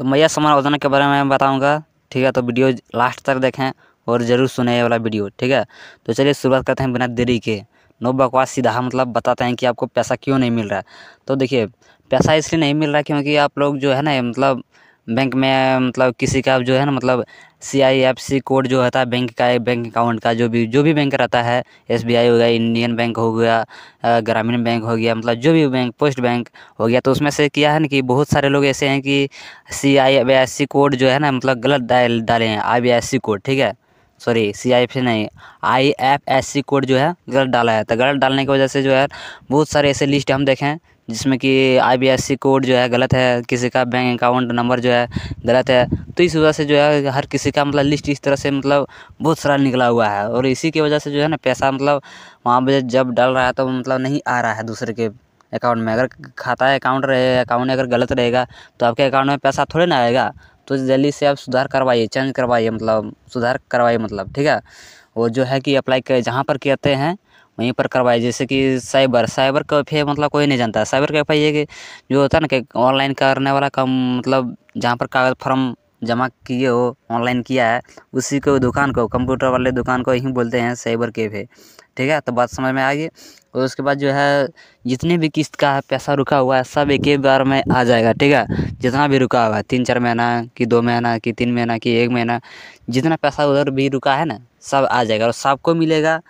तो मैया समान योजना के बारे में बताऊँगा ठीक है तो वीडियो लास्ट तक देखें और ज़रूर सुने ये वाला वीडियो ठीक है तो चलिए शुरुआत करते हैं बिना देरी के नो बकवास सीधा मतलब बताते हैं कि आपको पैसा क्यों नहीं मिल रहा है तो देखिए पैसा इसलिए नहीं मिल रहा क्योंकि आप लोग जो है ना मतलब बैंक में मतलब किसी का जो है ना मतलब सी आई एफ सी कोड जो होता है बैंक का बैंक अकाउंट का जो भी जो भी बैंक रहता है एस बी आई हो गया इंडियन बैंक हो गया ग्रामीण बैंक हो गया मतलब जो भी बैंक पोस्ट बैंक हो गया तो उसमें से किया है ना कि बहुत सारे लोग ऐसे हैं कि सी आई एफ सी कोड जो है ना मतलब गलत डाल डाले हैं I B S C code ठीक है sorry C I F C नहीं I F S C code जो है गलत डाला है तो गलत डालने की वजह से जो है बहुत सारे ऐसे लिस्ट हम देखें जिसमें कि आईबीएससी कोड जो है गलत है किसी का बैंक अकाउंट नंबर जो है गलत है तो इस वजह से जो है हर किसी का मतलब लिस्ट इस तरह से मतलब बहुत सारा निकला हुआ है और इसी की वजह से जो है ना पैसा मतलब वहाँ पर जब डाल रहा है तो मतलब नहीं आ रहा है दूसरे के अकाउंट में अगर खाता है अकाउंट रहे अकाउंट अगर गलत रहेगा तो आपके अकाउंट में पैसा थोड़े ना आएगा तो जल्दी से आप सुधार करवाइए चेंज करवाइए मतलब सुधार करवाइए मतलब ठीक है वो जो है कि अप्लाई जहाँ पर कहते हैं वहीं पर करवाए जैसे कि साइबर साइबर कैफ़े मतलब कोई नहीं जानता साइबर कैफ़े ये कि जो होता है ना कि ऑनलाइन करने वाला कम मतलब जहाँ पर कागज़ फॉर्म जमा किए हो ऑनलाइन किया है उसी को दुकान को कंप्यूटर वाले दुकान को ही बोलते हैं साइबर कैफ़े ठीक है तो बात समझ में आ गई और उसके बाद जो है जितने भी किस्त का है पैसा रुका हुआ है सब एक ही बार में आ जाएगा ठीक है जितना भी रुका हुआ है तीन चार महीना कि दो महीना कि तीन महीना कि एक महीना जितना पैसा उधर भी रुका है ना सब आ जाएगा और सबको मिलेगा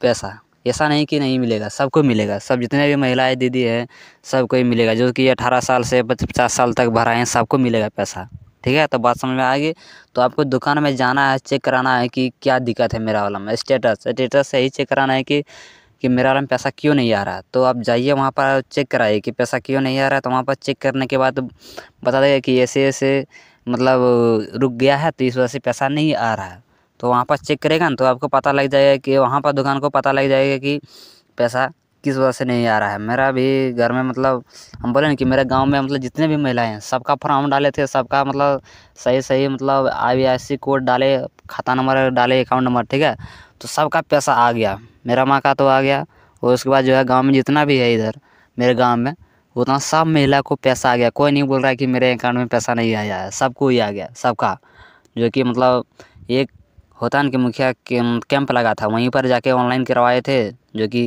पैसा ऐसा नहीं कि नहीं मिलेगा सबको मिलेगा सब जितने भी महिलाएं दीदी है सबको ही मिलेगा जो कि अठारह साल से पचास साल तक भराए हैं सबको मिलेगा पैसा ठीक है तो बात समझ में आएगी तो आपको दुकान में जाना है चेक कराना है कि क्या दिक्कत है मेरा वाला में स्टेटस स्टेटस से ही चेक कराना है कि कि मेरा वाला में पैसा क्यों नहीं आ रहा तो आप जाइए वहाँ पर चेक कराइए कि पैसा क्यों नहीं आ रहा तो वहाँ पर चेक करने के बाद बता देगा कि ऐसे ऐसे मतलब रुक गया है तो इस वजह से पैसा नहीं आ रहा है तो वहाँ पर चेक करेगा ना तो आपको पता लग जाएगा कि वहाँ पर दुकान को पता लग जाएगा कि पैसा किस वजह से नहीं आ रहा है मेरा भी घर में मतलब हम बोले ना कि मेरे गांव में मतलब जितने भी महिलाएं हैं सबका फॉर्म डाले थे सबका मतलब सही सही मतलब आई कोड डाले खाता नंबर डाले अकाउंट नंबर ठीक है तो सबका पैसा आ गया मेरा माँ का तो आ गया और उसके बाद जो है गाँव में जितना भी है इधर मेरे गाँव में उतना सब महिला को पैसा आ गया कोई नहीं बोल रहा है कि मेरे अकाउंट में पैसा नहीं आया है सबको ही आ गया सबका जो कि मतलब एक होतान के मुखिया कैंप लगा था वहीं पर जाके ऑनलाइन करवाए थे जो कि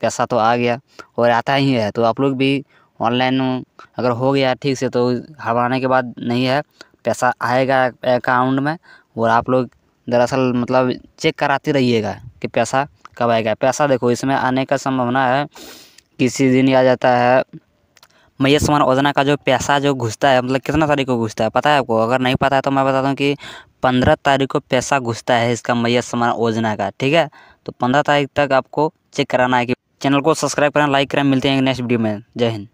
पैसा तो आ गया और आता ही है तो आप लोग भी ऑनलाइन अगर हो गया ठीक से तो हड़बड़ाने के बाद नहीं है पैसा आएगा अकाउंट में और आप लोग दरअसल मतलब चेक कराते रहिएगा कि पैसा कब आएगा पैसा देखो इसमें आने का संभावना है किसी दिन आ जाता है मैय समान योजना का जो पैसा जो घुसता है मतलब कितना तारीख को घुसता है पता है आपको अगर नहीं पता है तो मैं बता दूँ कि पंद्रह तारीख को पैसा घुसता है इसका मैय समान योजना का ठीक है तो पंद्रह तारीख तक आपको चेक कराना है कि चैनल को सब्सक्राइब करें लाइक करें मिलते हैं नेक्स्ट वीडियो में जय हिंद